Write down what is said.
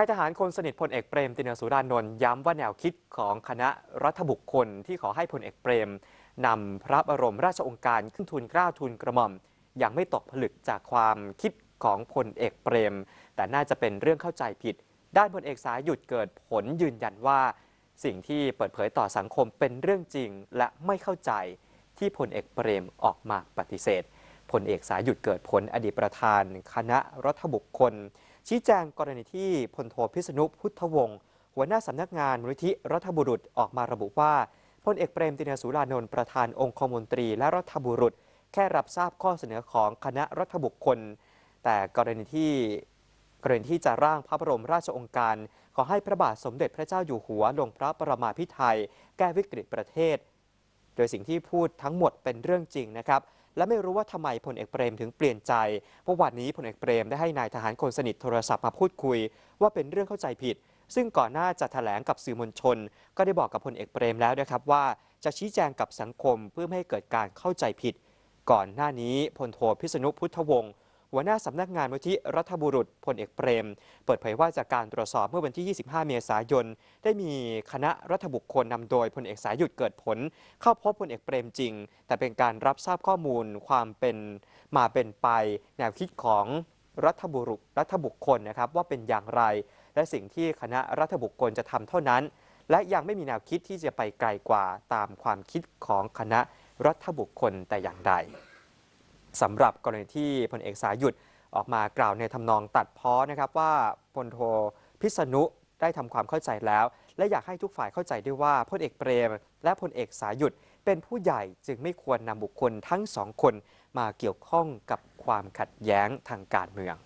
ายทหารคนสนิทพลเอกเปรม ตินสุรานนท์ย้ำว่าแนวคิดของคณะรัฐบุคคลที่ขอให้พลเอกเปรมนำพระบรมราชองค์การขึ้นทุนกล้าทุนกระหม่อม ยังไม่ตกผลึกจากความคิดของพลเอกเปรม แต่น่าจะเป็นเรื่องเข้าใจผิด ด้านพลเอกสายหยุดเกิดผลยืนยันว่า สิ่งที่เปิดเผยต่อสังคมเป็นเรื่องจริง และไม่เข้าใจที่พลเอกเปรมออกมาปฏิเสธพลเอกสายหยุดเกิดผลอดีตประธาน คณะรัฐบุคคลชี้แจงกรณีที่พลโทพิษณุพุทธวงศ์หัวหน้าสำนักงานมูลนิธิรัฐบุรุษออกมาระบุว่าพลเอกเปรมตินสุรานนท์ประธานองคมนตรีและรัฐบุรุษแค่รับทราบข้อเสนอของคณะรัฐบุคคล แต่กรณีที่กรณีที่จะร่างพระบรมราชองค์การ ขอให้พระบาทสมเด็จพระเจ้าอยู่หัวลงพระประมาพิไทย แก้วิกฤตประเทศโดยสิ่งที่พูดทั้งหมดเป็นเรื่องจริงนะครับ และไม่รู้ว่าทำไมพลเอกเปรมถึงเปลี่ยนใจเมื่อวานนี้พลเอกเปรมได้ให้นายทหารคนสนิทโทรศัพท์มาพูดคุย ว่าเป็นเรื่องเข้าใจผิด ซึ่งก่อนหน้าจะถแถลงกับสื่อมวลชน ก็ได้บอกกับพลเอกเปรมแล้วนะครับว่า จะชี้แจงกับสังคมเพื่อไม่ให้เกิดการเข้าใจผิด ก่อนหน้านี้พลโทพิษณุพุทธวงศ์หัวหน้าสำนักงานมูลที่รัฐบุรุษพลเอกเปรม เปิดเผยว่าจากการตรวจสอบเมื่อวันที่ 25 เมษายนได้มีคณะรัฐบุคคลนำโดยพลเอกสายหยุดเกิดผลเข้าพบพลเอกเปรมจริง แต่เป็นการรับทราบข้อมูลความเป็นมาเป็นไปแนวคิดของรัฐบุรุษรัฐบุคคลนะครับว่าเป็นอย่างไร และสิ่งที่คณะรัฐบุคคลจะทำเท่านั้น และยังไม่มีแนวคิดที่จะไปไกลกว่าตามความคิดของคณะรัฐบุคคลแต่อย่างใดสำหรับกรณีที่พลเอกสายุทธออกมากล่าวในทำนองตัดพ้อนะครับว่าพลโทพิษณุได้ทำความเข้าใจแล้ว และอยากให้ทุกฝ่ายเข้าใจด้วยว่าพลเอกเปรมและพลเอกสายุทธเป็นผู้ใหญ่จึงไม่ควรนำบุคคลทั้งสองคน มาเกี่ยวข้องกับความขัดแย้งทางการเมือง